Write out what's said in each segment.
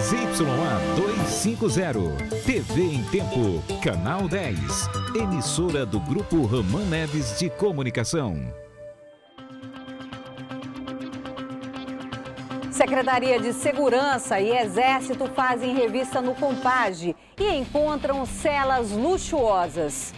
ZYA 250. TV em Tempo. Canal 10. Emissora do Grupo Ramã Neves de Comunicação. Secretaria de Segurança e Exército fazem revista no Compage e encontram celas luxuosas.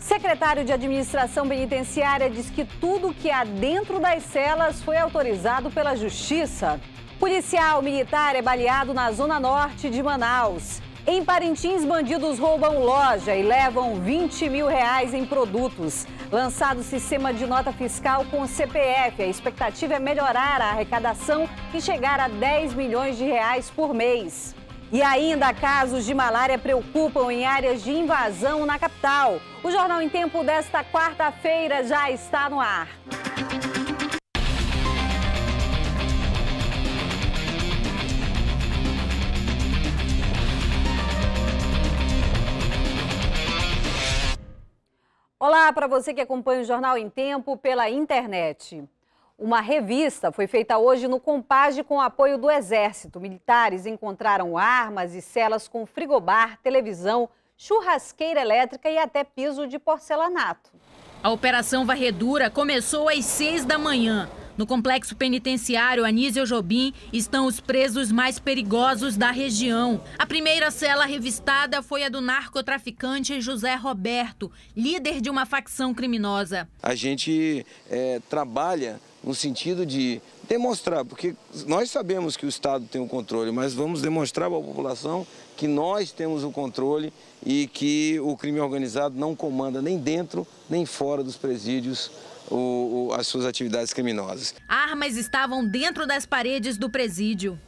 Secretário de Administração Penitenciária diz que tudo que há dentro das celas foi autorizado pela Justiça. Policial militar é baleado na zona norte de Manaus. Em Parintins, bandidos roubam loja e levam 20 mil reais em produtos. Lançado sistema de nota fiscal com CPF, a expectativa é melhorar a arrecadação e chegar a 10 milhões de reais por mês. E ainda casos de malária preocupam em áreas de invasão na capital. O Jornal em Tempo desta quarta-feira já está no ar. Olá para você que acompanha o Jornal em Tempo pela internet. Uma revista foi feita hoje no Compage com o apoio do Exército. Militares encontraram armas e celas com frigobar, televisão, churrasqueira elétrica e até piso de porcelanato. A operação varredura começou às seis da manhã. No complexo penitenciário Anísio Jobim estão os presos mais perigosos da região. A primeira cela revistada foi a do narcotraficante José Roberto, líder de uma facção criminosa. A gente é, trabalha no sentido de demonstrar, porque nós sabemos que o Estado tem o controle, mas vamos demonstrar para a população que nós temos o controle e que o crime organizado não comanda nem dentro nem fora dos presídios o, o, as suas atividades criminosas. Armas estavam dentro das paredes do presídio.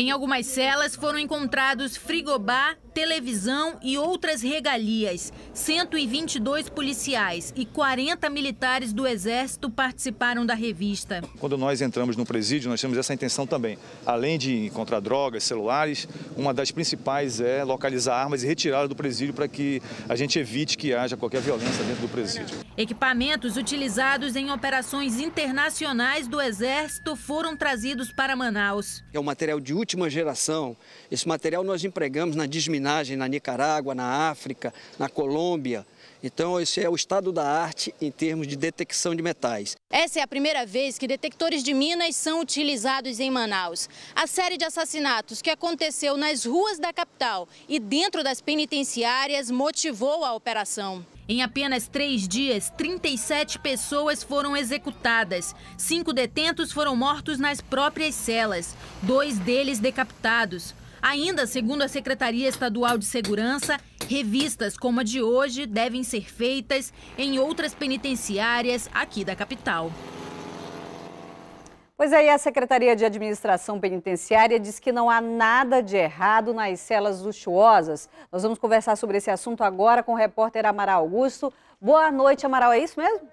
Em algumas celas foram encontrados frigobar, televisão e outras regalias. 122 policiais e 40 militares do Exército participaram da revista. Quando nós entramos no presídio, nós temos essa intenção também. Além de encontrar drogas, celulares, uma das principais é localizar armas e retirá-las do presídio para que a gente evite que haja qualquer violência dentro do presídio. Equipamentos utilizados em operações internacionais do Exército foram trazidos para Manaus. É um material de útil última geração. Esse material nós empregamos na desminagem na Nicarágua, na África, na Colômbia. Então, esse é o estado da arte em termos de detecção de metais. Essa é a primeira vez que detectores de minas são utilizados em Manaus. A série de assassinatos que aconteceu nas ruas da capital e dentro das penitenciárias motivou a operação. Em apenas três dias, 37 pessoas foram executadas. Cinco detentos foram mortos nas próprias celas, dois deles decapitados. Ainda, segundo a Secretaria Estadual de Segurança, revistas como a de hoje devem ser feitas em outras penitenciárias aqui da capital. Pois aí, a Secretaria de Administração Penitenciária diz que não há nada de errado nas celas luxuosas. Nós vamos conversar sobre esse assunto agora com o repórter Amaral Augusto. Boa noite, Amaral, é isso mesmo?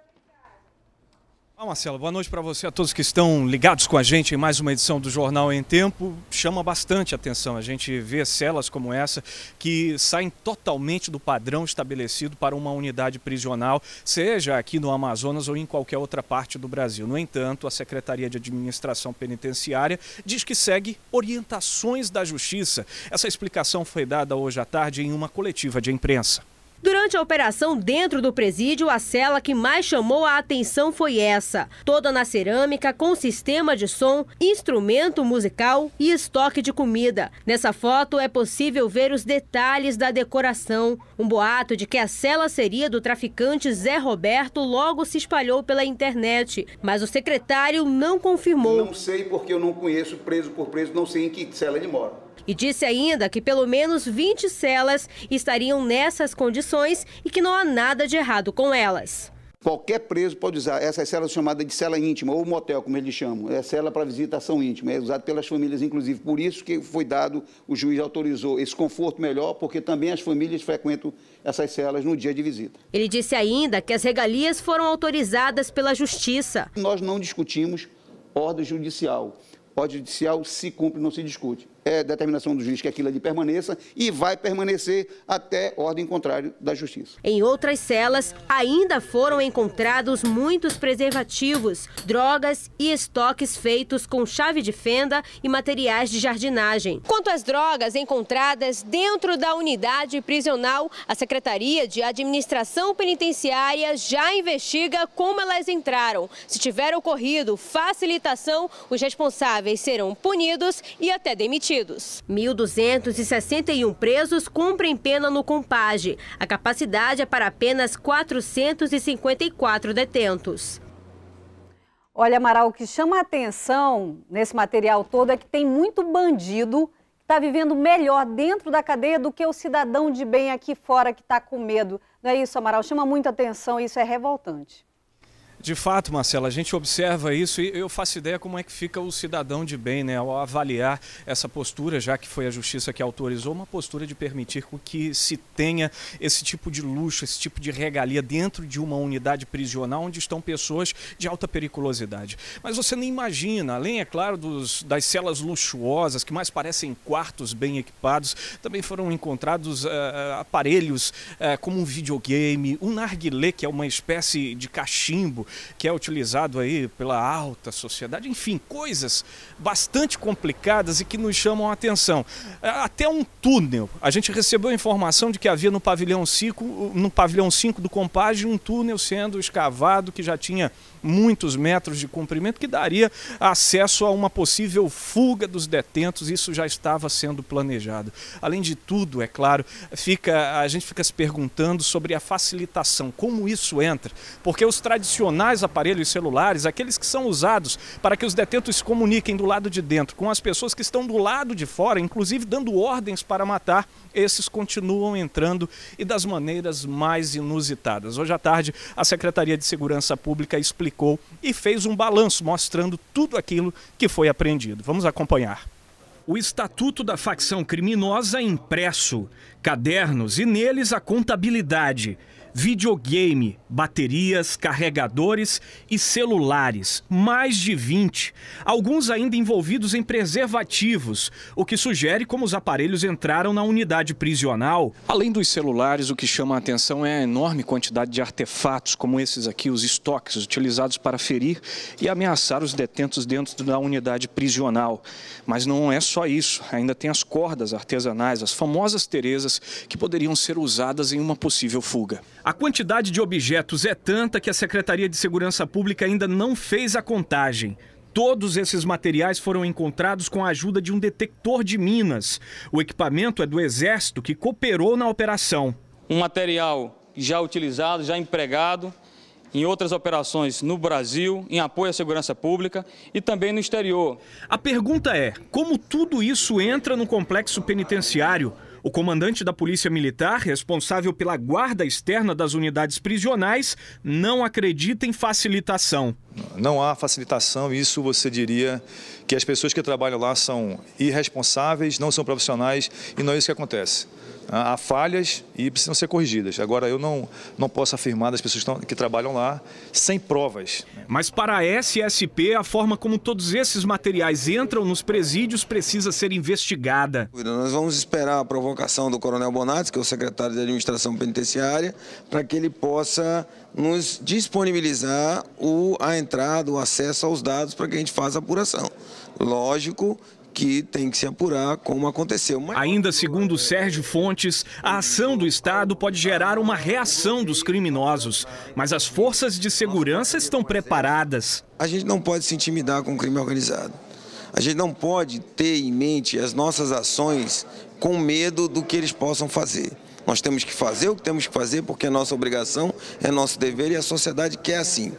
Ah, Marcelo, boa noite para você, a todos que estão ligados com a gente em mais uma edição do Jornal em Tempo. Chama bastante atenção. A gente vê celas como essa que saem totalmente do padrão estabelecido para uma unidade prisional, seja aqui no Amazonas ou em qualquer outra parte do Brasil. No entanto, a Secretaria de Administração Penitenciária diz que segue orientações da Justiça. Essa explicação foi dada hoje à tarde em uma coletiva de imprensa. Durante a operação dentro do presídio, a cela que mais chamou a atenção foi essa: toda na cerâmica, com sistema de som, instrumento musical e estoque de comida. Nessa foto é possível ver os detalhes da decoração. Um boato de que a cela seria do traficante Zé Roberto logo se espalhou pela internet, mas o secretário não confirmou. Não sei porque eu não conheço preso por preso, não sei em que cela ele mora. E disse ainda que pelo menos 20 celas estariam nessas condições e que não há nada de errado com elas. Qualquer preso pode usar essas celas chamadas de cela íntima ou motel, como eles chamam. É cela para visitação íntima, é usado pelas famílias, inclusive. Por isso que foi dado, o juiz autorizou esse conforto melhor, porque também as famílias frequentam essas celas no dia de visita. Ele disse ainda que as regalias foram autorizadas pela Justiça. Nós não discutimos ordem judicial. Ordem judicial se cumpre, não se discute é, determinação do juiz que aquilo ali permaneça e vai permanecer até ordem contrária da justiça. Em outras celas, ainda foram encontrados muitos preservativos, drogas e estoques feitos com chave de fenda e materiais de jardinagem. Quanto às drogas encontradas dentro da unidade prisional, a Secretaria de Administração Penitenciária já investiga como elas entraram. Se tiver ocorrido facilitação, os responsáveis serão punidos e até demitidos detidos. 1.261 presos cumprem pena no Compage. A capacidade é para apenas 454 detentos. Olha, Amaral, o que chama a atenção nesse material todo é que tem muito bandido que está vivendo melhor dentro da cadeia do que o cidadão de bem aqui fora que está com medo. Não é isso, Amaral? Chama muita atenção, isso é revoltante. De fato, Marcela, a gente observa isso e eu faço ideia como é que fica o cidadão de bem, né, ao avaliar essa postura, já que foi a justiça que autorizou uma postura de permitir que se tenha esse tipo de luxo, esse tipo de regalia dentro de uma unidade prisional onde estão pessoas de alta periculosidade. Mas você nem imagina, além, é claro, dos, das celas luxuosas, que mais parecem quartos bem equipados, também foram encontrados uh, aparelhos uh, como um videogame, um narguilé, que é uma espécie de cachimbo que é utilizado aí pela alta sociedade, enfim, coisas bastante complicadas e que nos chamam a atenção. É, até um túnel. A gente recebeu a informação de que havia no pavilhão 5, no pavilhão 5 do Compage um túnel sendo escavado que já tinha muitos metros de comprimento que daria acesso a uma possível fuga dos detentos. Isso já estava sendo planejado. Além de tudo, é claro, fica a gente fica se perguntando sobre a facilitação, como isso entra, porque os tradicionais mais aparelhos celulares, aqueles que são usados para que os detentos se comuniquem do lado de dentro com as pessoas que estão do lado de fora, inclusive dando ordens para matar, esses continuam entrando e das maneiras mais inusitadas. Hoje à tarde, a Secretaria de Segurança Pública explicou e fez um balanço mostrando tudo aquilo que foi apreendido. Vamos acompanhar o Estatuto da Facção Criminosa é impresso, cadernos e neles a contabilidade videogame, baterias, carregadores e celulares, mais de 20, alguns ainda envolvidos em preservativos, o que sugere como os aparelhos entraram na unidade prisional. Além dos celulares, o que chama a atenção é a enorme quantidade de artefatos, como esses aqui, os estoques utilizados para ferir e ameaçar os detentos dentro da unidade prisional. Mas não é só isso, ainda tem as cordas artesanais, as famosas terezas, que poderiam ser usadas em uma possível fuga. A quantidade de objetos é tanta que a Secretaria de Segurança Pública ainda não fez a contagem. Todos esses materiais foram encontrados com a ajuda de um detector de minas. O equipamento é do Exército, que cooperou na operação. Um material já utilizado, já empregado em outras operações no Brasil, em apoio à segurança pública e também no exterior. A pergunta é: como tudo isso entra no complexo penitenciário? O comandante da Polícia Militar, responsável pela guarda externa das unidades prisionais, não acredita em facilitação. Não há facilitação, isso você diria que as pessoas que trabalham lá são irresponsáveis, não são profissionais e não é isso que acontece há falhas e precisam ser corrigidas. Agora, eu não, não posso afirmar das pessoas que trabalham lá sem provas. Né? Mas para a SSP, a forma como todos esses materiais entram nos presídios precisa ser investigada. Nós vamos esperar a provocação do Coronel Bonatti, que é o secretário de Administração Penitenciária, para que ele possa nos disponibilizar o, a entrada, o acesso aos dados para que a gente faça a apuração. Lógico que tem que se apurar como aconteceu. Mas... Ainda segundo Sérgio Fontes, a ação do Estado pode gerar uma reação dos criminosos, mas as forças de segurança estão preparadas. A gente não pode se intimidar com o crime organizado. A gente não pode ter em mente as nossas ações com medo do que eles possam fazer. Nós temos que fazer o que temos que fazer porque é nossa obrigação, é nosso dever e a sociedade quer assim.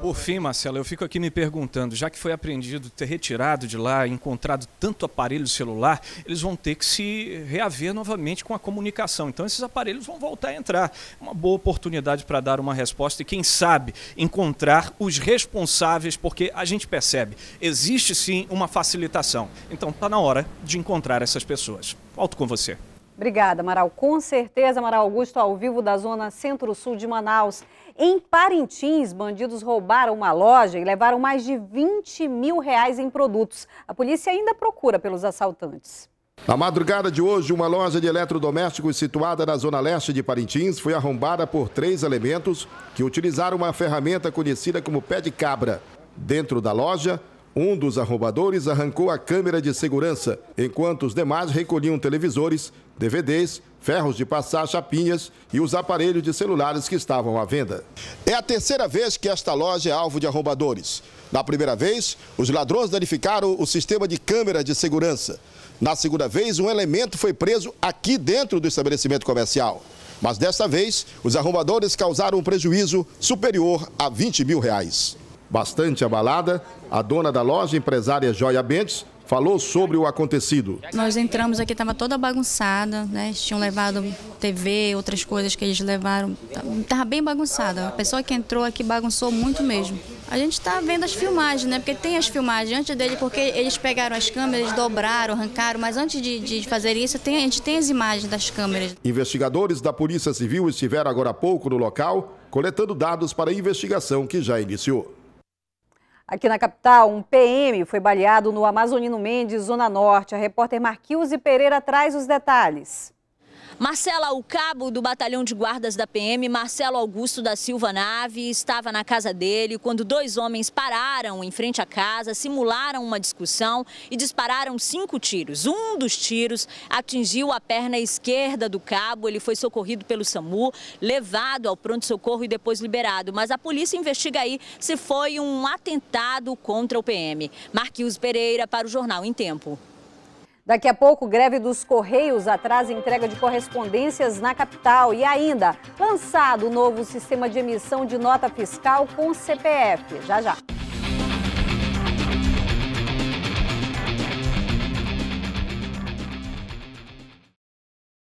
Por fim, Marcelo, eu fico aqui me perguntando, já que foi apreendido, ter retirado de lá, encontrado tanto aparelho celular, eles vão ter que se reaver novamente com a comunicação. Então esses aparelhos vão voltar a entrar. É uma boa oportunidade para dar uma resposta e quem sabe encontrar os responsáveis, porque a gente percebe, existe sim uma facilitação. Então está na hora de encontrar essas pessoas. Volto com você. Obrigada, Amaral. Com certeza, Amaral Augusto, ao vivo da zona centro-sul de Manaus. Em Parintins, bandidos roubaram uma loja e levaram mais de 20 mil reais em produtos. A polícia ainda procura pelos assaltantes. Na madrugada de hoje, uma loja de eletrodomésticos situada na zona leste de Parintins foi arrombada por três elementos que utilizaram uma ferramenta conhecida como pé de cabra. Dentro da loja, um dos arrombadores arrancou a câmera de segurança, enquanto os demais recolhiam televisores, DVDs, ferros de passar, chapinhas e os aparelhos de celulares que estavam à venda. É a terceira vez que esta loja é alvo de arrombadores. Na primeira vez, os ladrões danificaram o sistema de câmera de segurança. Na segunda vez, um elemento foi preso aqui dentro do estabelecimento comercial. Mas desta vez, os arrombadores causaram um prejuízo superior a 20 mil reais. Bastante abalada, a dona da loja, empresária Joia Bentes, falou sobre o acontecido. Nós entramos aqui, estava toda bagunçada, né? Eles tinham levado TV, outras coisas que eles levaram. Estava bem bagunçada. A pessoa que entrou aqui bagunçou muito mesmo. A gente está vendo as filmagens, né? Porque tem as filmagens antes dele, porque eles pegaram as câmeras, dobraram, arrancaram, mas antes de, de fazer isso, tem, a gente tem as imagens das câmeras. Investigadores da Polícia Civil estiveram agora há pouco no local, coletando dados para a investigação que já iniciou. Aqui na capital, um PM foi baleado no Amazonino Mendes, Zona Norte. A repórter Marquilze Pereira traz os detalhes. Marcela, o cabo do batalhão de guardas da PM, Marcelo Augusto da Silva Nave, estava na casa dele quando dois homens pararam em frente à casa, simularam uma discussão e dispararam cinco tiros. Um dos tiros atingiu a perna esquerda do cabo, ele foi socorrido pelo SAMU, levado ao pronto-socorro e depois liberado. Mas a polícia investiga aí se foi um atentado contra o PM. Marquinhos Pereira para o Jornal em Tempo. Daqui a pouco, greve dos Correios atrasa entrega de correspondências na capital. E ainda, lançado o novo sistema de emissão de nota fiscal com CPF. Já, já.